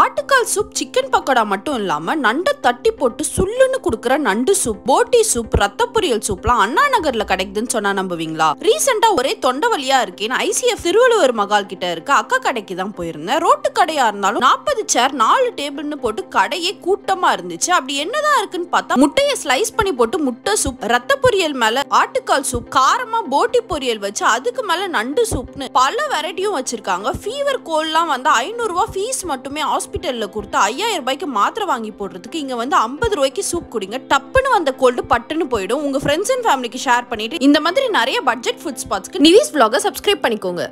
ஆட்டுக்கால் soup chicken pakoda மட்டும் இல்லாமல் நண்டை தட்டி போட்டு சுல்லுன்னு கொடுக்குற நண்டு சூப் போட்டி சூப் ரத்த பொரியல் சூப்லாம் அண்ணா நகரில் கிடைக்குதுன்னு சொன்னா நம்புவீங்களா ரீசெண்டாக ஒரே தொண்டை வழியாக இருக்கேன்னு ஐசிஎஃப் திருவள்ளுவர் மகால் கிட்ட இருக்க அக்கா கடைக்கு தான் போயிருந்தேன் ரோட்டு கடையாக இருந்தாலும் நாற்பது சேர் நாலு டேபிள்னு போட்டு கடையே கூட்டமாக இருந்துச்சு அப்படி என்னதான் இருக்குன்னு பார்த்தா முட்டையை ஸ்லைஸ் பண்ணி போட்டு முட்டை சூப் ரத்த பொரியல் மேலே ஆட்டுக்கால் சூப் காரமாக போட்டி பொரியல் வச்சு அதுக்கு மேலே நண்டு சூப்னு பல வெரைட்டியும் வச்சிருக்காங்க ஃபீவர் கோல்லாம் வந்து ஐநூறுரூவா ஃபீஸ் மட்டுமே ஹாஸ்பிட்டலில் கொடுத்து ஐயாயிரம் ரூபாய்க்கு மாத்திரை வாங்கி போடுறதுக்கு இங்கே வந்து ஐம்பது ரூபாய்க்கு சூப் குடிங்க டப்புன்னு வந்த கோல்டு பட்டுன்னு போயிடும் உங்கள் ஃப்ரெண்ட்ஸ் அண்ட் ஃபேமிலிக்கு ஷேர் பண்ணிட்டு இந்த மாதிரி நிறைய பட்ஜெட் ஃபுட் ஸ்பாட்ஸ்க்கு நிவிஸ் விலாகை சப்ஸ்கிரைப் பண்ணிக்கோங்க